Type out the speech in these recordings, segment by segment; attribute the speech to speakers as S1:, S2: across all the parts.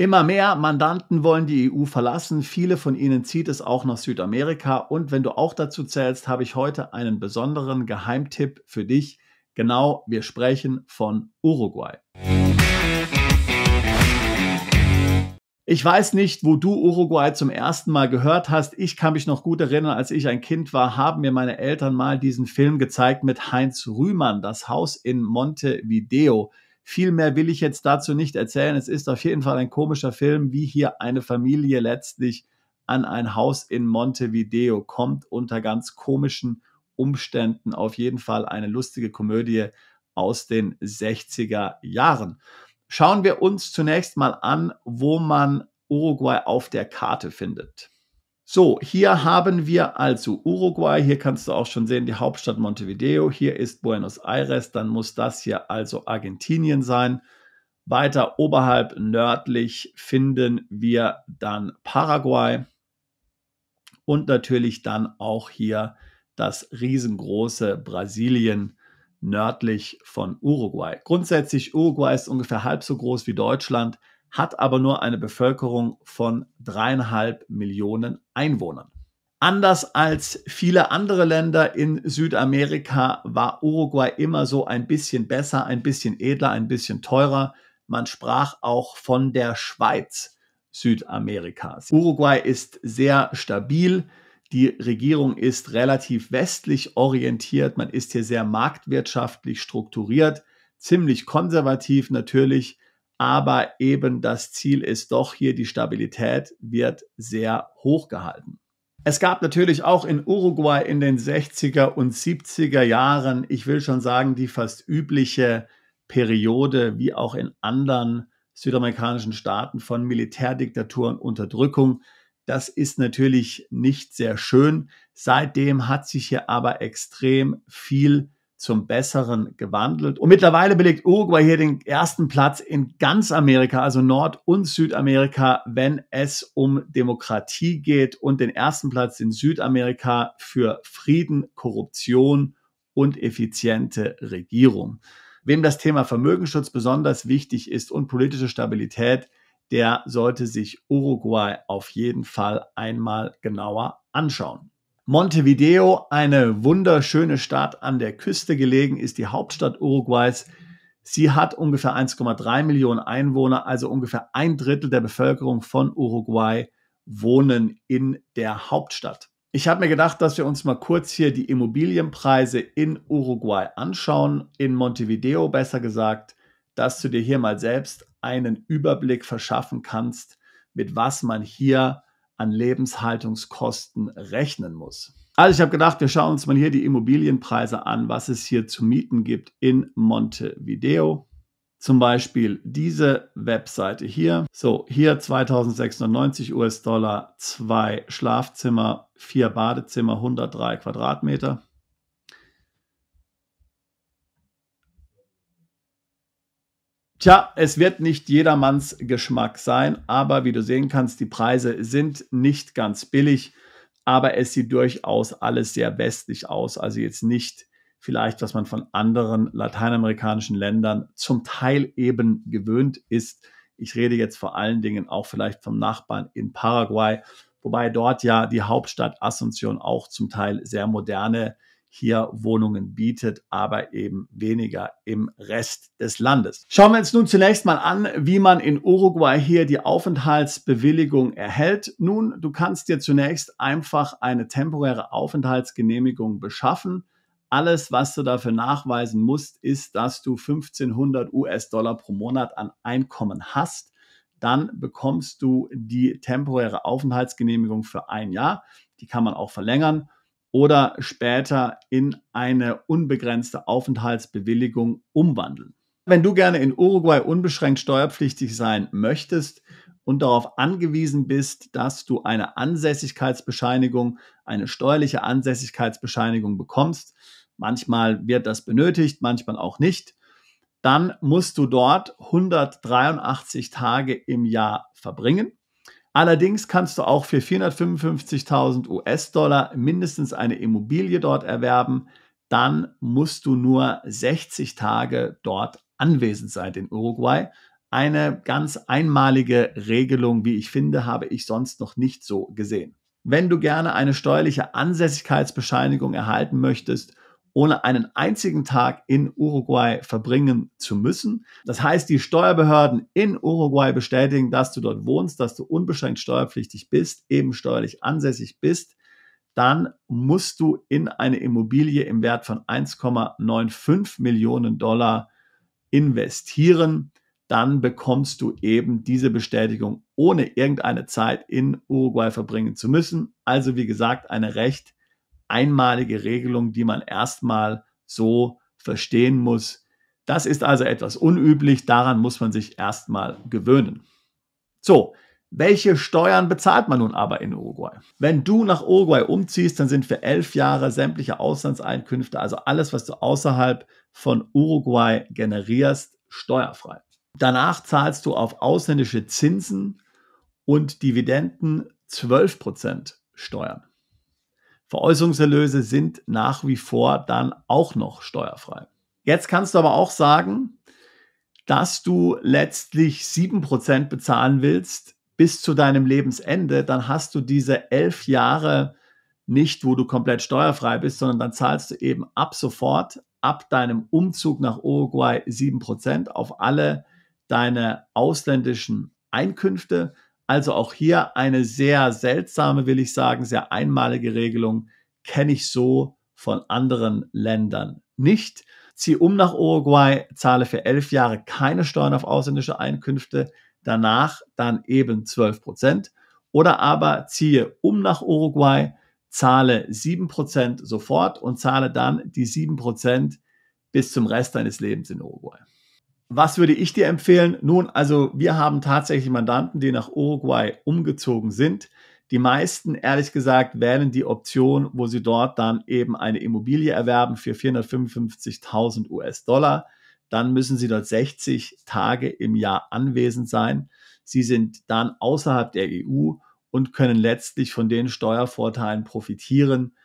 S1: Immer mehr Mandanten wollen die EU verlassen. Viele von ihnen zieht es auch nach Südamerika. Und wenn du auch dazu zählst, habe ich heute einen besonderen Geheimtipp für dich. Genau, wir sprechen von Uruguay. Ich weiß nicht, wo du Uruguay zum ersten Mal gehört hast. Ich kann mich noch gut erinnern, als ich ein Kind war, haben mir meine Eltern mal diesen Film gezeigt mit Heinz Rühmann, das Haus in Montevideo. Viel mehr will ich jetzt dazu nicht erzählen. Es ist auf jeden Fall ein komischer Film, wie hier eine Familie letztlich an ein Haus in Montevideo kommt, unter ganz komischen Umständen. Auf jeden Fall eine lustige Komödie aus den 60er Jahren. Schauen wir uns zunächst mal an, wo man Uruguay auf der Karte findet. So, hier haben wir also Uruguay, hier kannst du auch schon sehen, die Hauptstadt Montevideo, hier ist Buenos Aires, dann muss das hier also Argentinien sein. Weiter oberhalb nördlich finden wir dann Paraguay und natürlich dann auch hier das riesengroße Brasilien nördlich von Uruguay. Grundsätzlich Uruguay ist ungefähr halb so groß wie Deutschland hat aber nur eine Bevölkerung von dreieinhalb Millionen Einwohnern. Anders als viele andere Länder in Südamerika war Uruguay immer so ein bisschen besser, ein bisschen edler, ein bisschen teurer. Man sprach auch von der Schweiz Südamerikas. Uruguay ist sehr stabil. Die Regierung ist relativ westlich orientiert. Man ist hier sehr marktwirtschaftlich strukturiert, ziemlich konservativ natürlich aber eben das Ziel ist doch hier, die Stabilität wird sehr hoch gehalten. Es gab natürlich auch in Uruguay in den 60er und 70er Jahren, ich will schon sagen, die fast übliche Periode, wie auch in anderen südamerikanischen Staaten von Militärdiktatur und Unterdrückung. Das ist natürlich nicht sehr schön. Seitdem hat sich hier aber extrem viel zum Besseren gewandelt. Und mittlerweile belegt Uruguay hier den ersten Platz in ganz Amerika, also Nord- und Südamerika, wenn es um Demokratie geht und den ersten Platz in Südamerika für Frieden, Korruption und effiziente Regierung. Wem das Thema Vermögensschutz besonders wichtig ist und politische Stabilität, der sollte sich Uruguay auf jeden Fall einmal genauer anschauen. Montevideo, eine wunderschöne Stadt an der Küste gelegen, ist die Hauptstadt Uruguays. Sie hat ungefähr 1,3 Millionen Einwohner, also ungefähr ein Drittel der Bevölkerung von Uruguay wohnen in der Hauptstadt. Ich habe mir gedacht, dass wir uns mal kurz hier die Immobilienpreise in Uruguay anschauen, in Montevideo besser gesagt, dass du dir hier mal selbst einen Überblick verschaffen kannst, mit was man hier an Lebenshaltungskosten rechnen muss. Also ich habe gedacht, wir schauen uns mal hier die Immobilienpreise an, was es hier zu mieten gibt in Montevideo. Zum Beispiel diese Webseite hier. So, hier 2690 US-Dollar, zwei Schlafzimmer, vier Badezimmer, 103 Quadratmeter. Tja, es wird nicht jedermanns Geschmack sein, aber wie du sehen kannst, die Preise sind nicht ganz billig, aber es sieht durchaus alles sehr westlich aus. Also jetzt nicht vielleicht, was man von anderen lateinamerikanischen Ländern zum Teil eben gewöhnt ist. Ich rede jetzt vor allen Dingen auch vielleicht vom Nachbarn in Paraguay, wobei dort ja die Hauptstadt Asunción auch zum Teil sehr moderne hier Wohnungen bietet, aber eben weniger im Rest des Landes. Schauen wir uns nun zunächst mal an, wie man in Uruguay hier die Aufenthaltsbewilligung erhält. Nun, du kannst dir zunächst einfach eine temporäre Aufenthaltsgenehmigung beschaffen. Alles, was du dafür nachweisen musst, ist, dass du 1500 US-Dollar pro Monat an Einkommen hast. Dann bekommst du die temporäre Aufenthaltsgenehmigung für ein Jahr. Die kann man auch verlängern oder später in eine unbegrenzte Aufenthaltsbewilligung umwandeln. Wenn du gerne in Uruguay unbeschränkt steuerpflichtig sein möchtest und darauf angewiesen bist, dass du eine Ansässigkeitsbescheinigung, eine steuerliche Ansässigkeitsbescheinigung bekommst, manchmal wird das benötigt, manchmal auch nicht, dann musst du dort 183 Tage im Jahr verbringen Allerdings kannst du auch für 455.000 US-Dollar mindestens eine Immobilie dort erwerben. Dann musst du nur 60 Tage dort anwesend sein in Uruguay. Eine ganz einmalige Regelung, wie ich finde, habe ich sonst noch nicht so gesehen. Wenn du gerne eine steuerliche Ansässigkeitsbescheinigung erhalten möchtest, ohne einen einzigen Tag in Uruguay verbringen zu müssen. Das heißt, die Steuerbehörden in Uruguay bestätigen, dass du dort wohnst, dass du unbeschränkt steuerpflichtig bist, eben steuerlich ansässig bist. Dann musst du in eine Immobilie im Wert von 1,95 Millionen Dollar investieren. Dann bekommst du eben diese Bestätigung, ohne irgendeine Zeit in Uruguay verbringen zu müssen. Also wie gesagt, eine recht einmalige Regelung, die man erstmal so verstehen muss. Das ist also etwas unüblich, daran muss man sich erstmal gewöhnen. So, welche Steuern bezahlt man nun aber in Uruguay? Wenn du nach Uruguay umziehst, dann sind für elf Jahre sämtliche Auslandseinkünfte, also alles, was du außerhalb von Uruguay generierst, steuerfrei. Danach zahlst du auf ausländische Zinsen und Dividenden 12% Steuern. Veräußerungserlöse sind nach wie vor dann auch noch steuerfrei. Jetzt kannst du aber auch sagen, dass du letztlich 7% bezahlen willst bis zu deinem Lebensende, dann hast du diese elf Jahre nicht, wo du komplett steuerfrei bist, sondern dann zahlst du eben ab sofort, ab deinem Umzug nach Uruguay 7% auf alle deine ausländischen Einkünfte. Also auch hier eine sehr seltsame, will ich sagen, sehr einmalige Regelung kenne ich so von anderen Ländern nicht. Ziehe um nach Uruguay, zahle für elf Jahre keine Steuern auf ausländische Einkünfte, danach dann eben 12 Prozent. Oder aber ziehe um nach Uruguay, zahle 7 Prozent sofort und zahle dann die 7 Prozent bis zum Rest deines Lebens in Uruguay was würde ich dir empfehlen? Nun, also wir haben tatsächlich Mandanten, die nach Uruguay umgezogen sind. Die meisten, ehrlich gesagt, wählen die Option, wo sie dort dann eben eine Immobilie erwerben für 455.000 US-Dollar. Dann müssen sie dort 60 Tage im Jahr anwesend sein. Sie sind dann außerhalb der EU und können letztlich von den Steuervorteilen profitieren,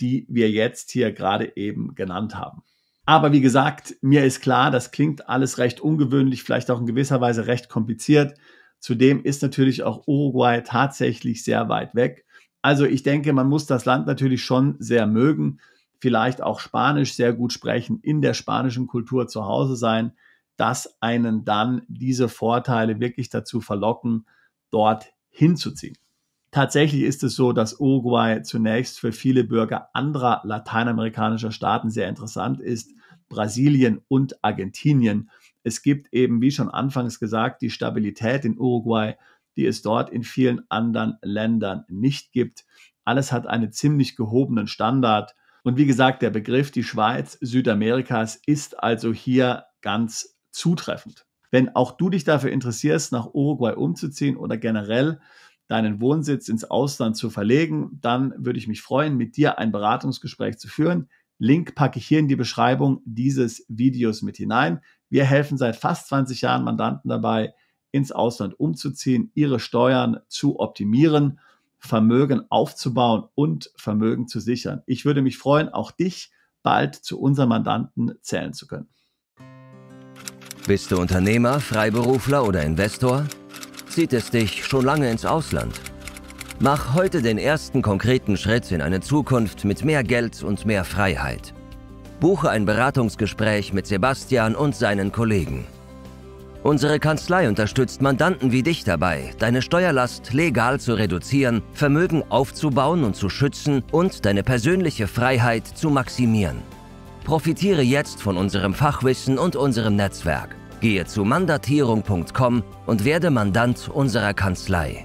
S1: die wir jetzt hier gerade eben genannt haben. Aber wie gesagt, mir ist klar, das klingt alles recht ungewöhnlich, vielleicht auch in gewisser Weise recht kompliziert. Zudem ist natürlich auch Uruguay tatsächlich sehr weit weg. Also ich denke, man muss das Land natürlich schon sehr mögen, vielleicht auch Spanisch sehr gut sprechen, in der spanischen Kultur zu Hause sein, dass einen dann diese Vorteile wirklich dazu verlocken, dort hinzuziehen. Tatsächlich ist es so, dass Uruguay zunächst für viele Bürger anderer lateinamerikanischer Staaten sehr interessant ist, Brasilien und Argentinien. Es gibt eben, wie schon anfangs gesagt, die Stabilität in Uruguay, die es dort in vielen anderen Ländern nicht gibt. Alles hat einen ziemlich gehobenen Standard. Und wie gesagt, der Begriff die Schweiz Südamerikas ist also hier ganz zutreffend. Wenn auch du dich dafür interessierst, nach Uruguay umzuziehen oder generell deinen Wohnsitz ins Ausland zu verlegen, dann würde ich mich freuen, mit dir ein Beratungsgespräch zu führen. Link packe ich hier in die Beschreibung dieses Videos mit hinein. Wir helfen seit fast 20 Jahren Mandanten dabei, ins Ausland umzuziehen, ihre Steuern zu optimieren, Vermögen aufzubauen und Vermögen zu sichern. Ich würde mich freuen, auch dich bald zu unseren Mandanten zählen zu können. Bist du Unternehmer, Freiberufler oder Investor? zieht es dich schon lange ins Ausland. Mach heute den ersten konkreten Schritt in eine Zukunft mit mehr Geld und mehr Freiheit. Buche ein Beratungsgespräch mit Sebastian und seinen Kollegen. Unsere Kanzlei unterstützt Mandanten wie dich dabei, deine Steuerlast legal zu reduzieren, Vermögen aufzubauen und zu schützen und deine persönliche Freiheit zu maximieren. Profitiere jetzt von unserem Fachwissen und unserem Netzwerk. Gehe zu mandatierung.com und werde Mandant unserer Kanzlei.